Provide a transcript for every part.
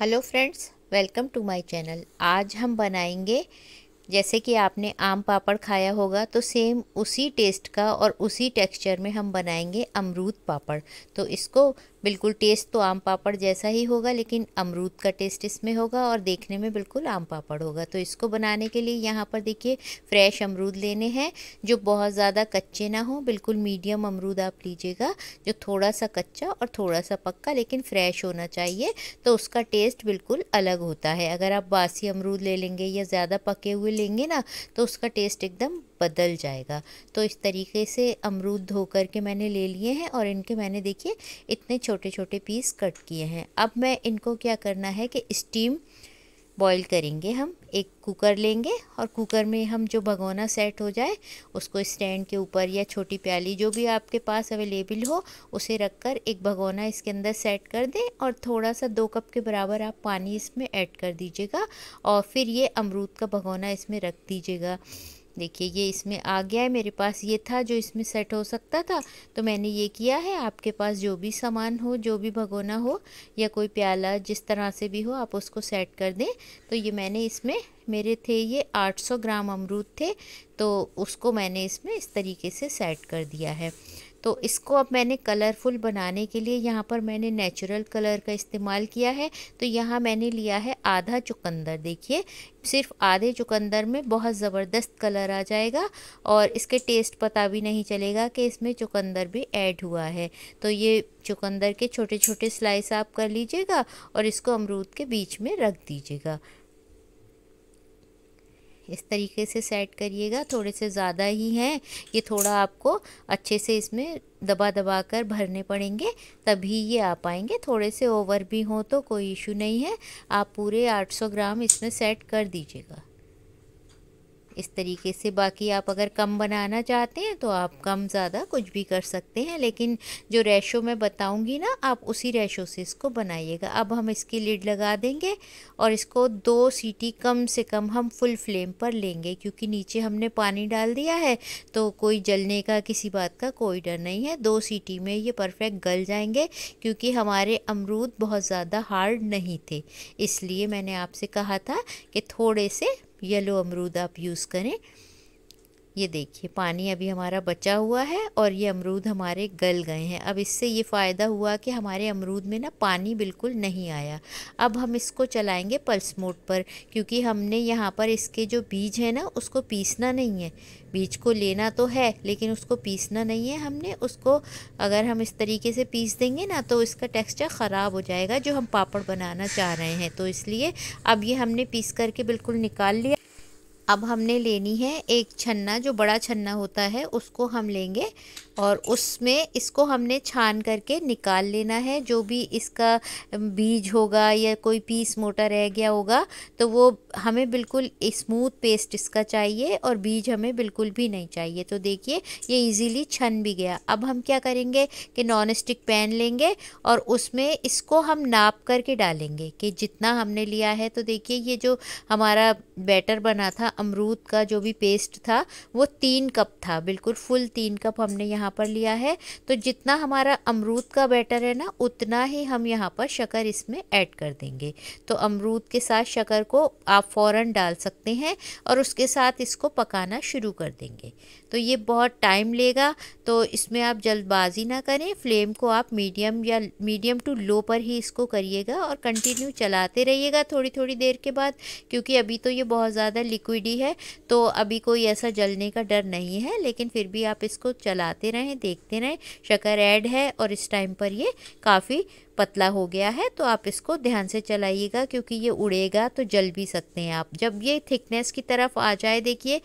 hello friends welcome to my channel आज हम बनाएंगे जैसे कि आपने आम पापड़ खाया होगा तो सेम उसी टेस्ट का और उसी टेक्सचर में हम बनाएंगे अमरूद पापड़ तो इसको बिल्कुल टेस्ट तो आम पापड़ जैसा ही होगा लेकिन अमरूद का टेस्ट इसमें होगा और देखने में बिल्कुल आम पापड़ होगा तो इसको बनाने के लिए यहाँ पर देखिए फ्रेश अमरूद लेने हैं जो बहुत ज़्यादा कच्चे ना हों बिल्कुल मीडियम अमरूद आप लीजिएगा जो थोड़ा सा कच्चा और थोड़ा सा पक्का लेकिन फ्रेश होना चाहिए तो उसका टेस्ट बिल्कुल अलग होता है अगर आप बासी अमरूद ले लेंगे या ज़्यादा पके हुए लेंगे ना तो उसका टेस्ट एकदम बदल जाएगा तो इस तरीके से अमरूद धो कर के मैंने ले लिए हैं और इनके मैंने देखिए इतने छोटे छोटे पीस कट किए हैं अब मैं इनको क्या करना है कि स्टीम बॉईल करेंगे हम एक कुकर लेंगे और कुकर में हम जो भगोना सेट हो जाए उसको स्टैंड के ऊपर या छोटी प्याली जो भी आपके पास अवेलेबल हो उसे रखकर एक भगोना इसके अंदर सेट कर दें और थोड़ा सा दो कप के बराबर आप पानी इसमें ऐड कर दीजिएगा और फिर ये अमरूद का भगोना इसमें रख दीजिएगा देखिए ये इसमें आ गया है मेरे पास ये था जो इसमें सेट हो सकता था तो मैंने ये किया है आपके पास जो भी सामान हो जो भी भगोना हो या कोई प्याला जिस तरह से भी हो आप उसको सेट कर दें तो ये मैंने इसमें मेरे थे ये 800 ग्राम अमरूद थे तो उसको मैंने इसमें इस तरीके से सेट कर दिया है तो इसको अब मैंने कलरफुल बनाने के लिए यहाँ पर मैंने नेचुरल कलर का इस्तेमाल किया है तो यहाँ मैंने लिया है आधा चुकंदर देखिए सिर्फ आधे चुकंदर में बहुत ज़बरदस्त कलर आ जाएगा और इसके टेस्ट पता भी नहीं चलेगा कि इसमें चुकंदर भी ऐड हुआ है तो ये चुकंदर के छोटे छोटे स्लाइस आप कर लीजिएगा और इसको अमरूद के बीच में रख दीजिएगा इस तरीके से सेट करिएगा थोड़े से ज़्यादा ही हैं ये थोड़ा आपको अच्छे से इसमें दबा दबा कर भरने पड़ेंगे तभी ये आ पाएंगे थोड़े से ओवर भी हों तो कोई इशू नहीं है आप पूरे 800 ग्राम इसमें सेट कर दीजिएगा इस तरीके से बाकी आप अगर कम बनाना चाहते हैं तो आप कम ज़्यादा कुछ भी कर सकते हैं लेकिन जो रेशो मैं बताऊंगी ना आप उसी रेशो से इसको बनाइएगा अब हम इसकी लिड लगा देंगे और इसको दो सीटी कम से कम हम फुल फ्लेम पर लेंगे क्योंकि नीचे हमने पानी डाल दिया है तो कोई जलने का किसी बात का कोई डर नहीं है दो सीटी में ये परफेक्ट गल जाएंगे क्योंकि हमारे अमरूद बहुत ज़्यादा हार्ड नहीं थे इसलिए मैंने आपसे कहा था कि थोड़े से येलो अमरूद आप यूज़ करें ये देखिए पानी अभी हमारा बचा हुआ है और ये अमरूद हमारे गल गए हैं अब इससे ये फ़ायदा हुआ कि हमारे अमरूद में ना पानी बिल्कुल नहीं आया अब हम इसको चलाएंगे पल्स मोड पर क्योंकि हमने यहाँ पर इसके जो बीज है ना उसको पीसना नहीं है बीज को लेना तो है लेकिन उसको पीसना नहीं है हमने उसको अगर हम इस तरीके से पीस देंगे ना तो इसका टेक्स्चर ख़राब हो जाएगा जो हम पापड़ बनाना चाह रहे हैं तो इसलिए अब ये हमने पीस करके बिल्कुल निकाल लिया अब हमने लेनी है एक छन्ना जो बड़ा छन्ना होता है उसको हम लेंगे और उसमें इसको हमने छान करके निकाल लेना है जो भी इसका बीज होगा या कोई पीस मोटा रह गया होगा तो वो हमें बिल्कुल स्मूथ पेस्ट इसका चाहिए और बीज हमें बिल्कुल भी नहीं चाहिए तो देखिए ये इजीली छन भी गया अब हम क्या करेंगे कि नॉन स्टिक पैन लेंगे और उसमें इसको हम नाप करके डालेंगे कि जितना हमने लिया है तो देखिए ये जो हमारा बैटर बना था अमरूद का जो भी पेस्ट था वो तीन कप था बिल्कुल फुल तीन कप हमने यहाँ पर लिया है तो जितना हमारा अमरूद का बैटर है ना उतना ही हम यहाँ पर शकर इसमें ऐड कर देंगे तो अमरूद के साथ शकर को आप फ़ौर डाल सकते हैं और उसके साथ इसको पकाना शुरू कर देंगे तो ये बहुत टाइम लेगा तो इसमें आप जल्दबाजी ना करें फ्लेम को आप मीडियम या मीडियम टू लो पर ही इसको करिएगा और कंटिन्यू चलाते रहिएगा थोड़ी थोड़ी देर के बाद क्योंकि अभी तो ये बहुत ज़्यादा लिक्विड रेडी है तो अभी कोई ऐसा जलने का डर नहीं है लेकिन फिर भी आप इसको चलाते रहें देखते रहें शक्कर ऐड है और इस टाइम पर ये काफ़ी पतला हो गया है तो आप इसको ध्यान से चलाइएगा क्योंकि ये उड़ेगा तो जल भी सकते हैं आप जब ये थिकनेस की तरफ आ जाए देखिए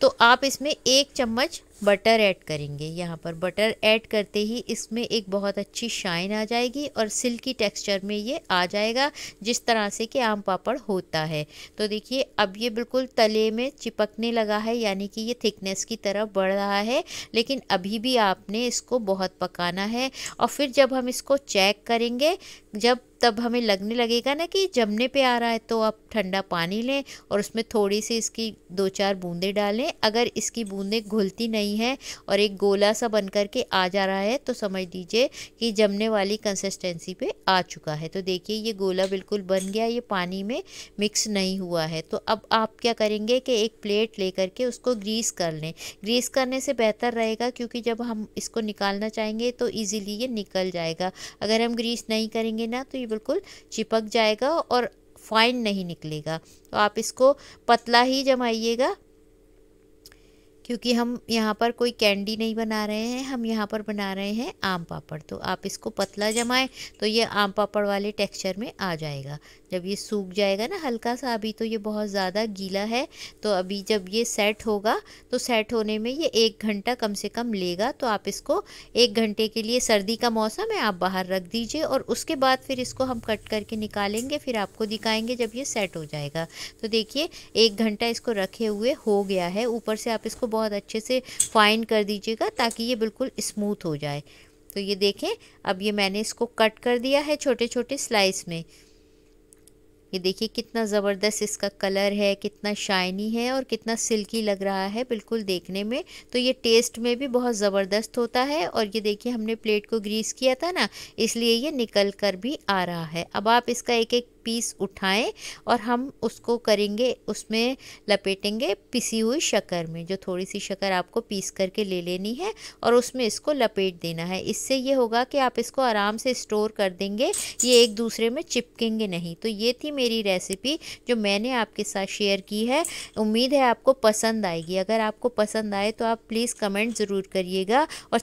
तो आप इसमें एक चम्मच बटर ऐड करेंगे यहाँ पर बटर ऐड करते ही इसमें एक बहुत अच्छी शाइन आ जाएगी और सिल्की टेक्सचर में ये आ जाएगा जिस तरह से कि आम पापड़ होता है तो देखिए अब ये बिल्कुल तले में चिपकने लगा है यानी कि ये थिकनेस की तरफ बढ़ रहा है लेकिन अभी भी आपने इसको बहुत पकाना है और फिर जब हम इसको चेक करेंगे जब तब हमें लगने लगेगा ना कि जमने पे आ रहा है तो आप ठंडा पानी लें और उसमें थोड़ी सी इसकी दो चार बूंदें डालें अगर इसकी बूंदें घुलती नहीं नहीं है और एक गोला सा बन करके आ जा रहा है तो समझ लीजिए कि जमने वाली कंसिस्टेंसी पे आ चुका है तो देखिए ये गोला बिल्कुल बन गया ये पानी में मिक्स नहीं हुआ है तो अब आप क्या करेंगे कि एक प्लेट ले के उसको ग्रीस कर लें ग्रीस करने से बेहतर रहेगा क्योंकि जब हम इसको निकालना चाहेंगे तो ईज़िली ये निकल जाएगा अगर हम ग्रीस नहीं करेंगे ना तो ये बिल्कुल चिपक जाएगा और फाइन नहीं निकलेगा तो आप इसको पतला ही जमाइएगा क्योंकि हम यहाँ पर कोई कैंडी नहीं बना रहे हैं हम यहाँ पर बना रहे हैं आम पापड़ तो आप इसको पतला जमाएं तो ये आम पापड़ वाले टेक्सचर में आ जाएगा जब ये सूख जाएगा ना हल्का सा अभी तो ये बहुत ज़्यादा गीला है तो अभी जब ये सेट होगा तो सेट होने में ये एक घंटा कम से कम लेगा तो आप इसको एक घंटे के लिए सर्दी का मौसम है आप बाहर रख दीजिए और उसके बाद फिर इसको हम कट करके निकालेंगे फिर आपको दिखाएंगे जब ये सेट हो जाएगा तो देखिए एक घंटा इसको रखे हुए हो गया है ऊपर से आप इसको बहुत बहुत अच्छे से फाइन कर दीजिएगा ताकि ये बिल्कुल स्मूथ हो जाए तो ये देखें अब ये मैंने इसको कट कर दिया है छोटे छोटे स्लाइस में ये देखिए कितना ज़बरदस्त इसका कलर है कितना शाइनी है और कितना सिल्की लग रहा है बिल्कुल देखने में तो ये टेस्ट में भी बहुत ज़बरदस्त होता है और ये देखिए हमने प्लेट को ग्रीस किया था ना इसलिए ये निकल कर भी आ रहा है अब आप इसका एक एक पीस उठाएं और हम उसको करेंगे उसमें लपेटेंगे पिसी हुई शक्कर में जो थोड़ी सी शक्कर आपको पीस करके ले लेनी है और उसमें इसको लपेट देना है इससे ये होगा कि आप इसको आराम से स्टोर कर देंगे ये एक दूसरे में चिपकेंगे नहीं तो ये थी मेरी रेसिपी जो मैंने आपके साथ शेयर की है उम्मीद है आपको पसंद आएगी अगर आपको पसंद आए तो आप प्लीज़ कमेंट ज़रूर करिएगा और